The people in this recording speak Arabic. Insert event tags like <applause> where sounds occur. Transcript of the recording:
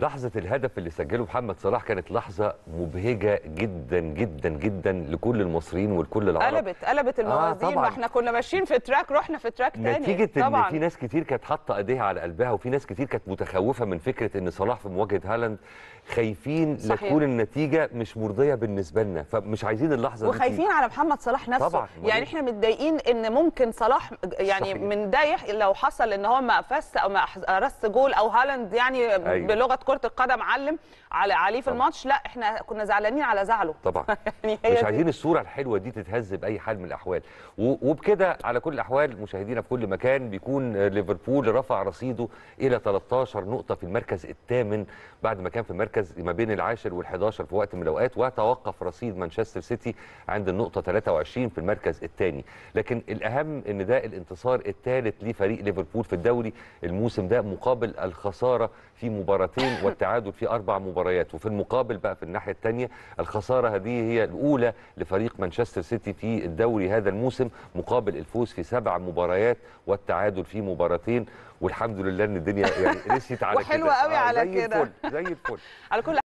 لحظه الهدف اللي سجله محمد صلاح كانت لحظه مبهجه جدا جدا جدا لكل المصريين ولكل العرب قلبت قلبت آه، الموازين آه ما احنا كنا ماشيين في تراك رحنا في تراك تاني نتيجه طبعا. ان في ناس كتير كانت حاطه ايديها على قلبها وفي ناس كتير كانت متخوفه من فكره ان صلاح في مواجهه هالاند خايفين صحيح. لتكون النتيجه مش مرضيه بالنسبه لنا فمش عايزين اللحظه وخايفين دي وخايفين على محمد صلاح نفسه طبعا. يعني احنا متضايقين ان ممكن صلاح يعني صحيح. من ده لو حصل ان هو ما فاز او ما قرص جول او هالاند يعني أيوه. بلغه كره القدم علم على عليه في الماتش لا احنا كنا زعلانين على زعله طبعا <laughs> يعني مش عايزين الصوره الحلوه دي تتهز باي حال من الاحوال وبكده على كل الاحوال مشاهدينا في كل مكان بيكون ليفربول رفع رصيده الى 13 نقطه في المركز الثامن بعد ما كان في المركز ما بين العاشر وال11 في وقت من الاوقات وتوقف رصيد مانشستر سيتي عند النقطه 23 في المركز الثاني لكن الاهم ان ده الانتصار الثالث لفريق ليفربول في الدوري الموسم ده مقابل الخساره في مباراتين والتعادل في أربع مباريات وفي المقابل بقى في الناحية الثانية الخسارة هذه هي الأولى لفريق مانشستر سيتي في الدوري هذا الموسم مقابل الفوز في سبع مباريات والتعادل في مباراتين والحمد لله ان الدنيا يعني <laughs> رسيت على كده وحلوه قوي آه، على كده زي الفل زي الفل على كل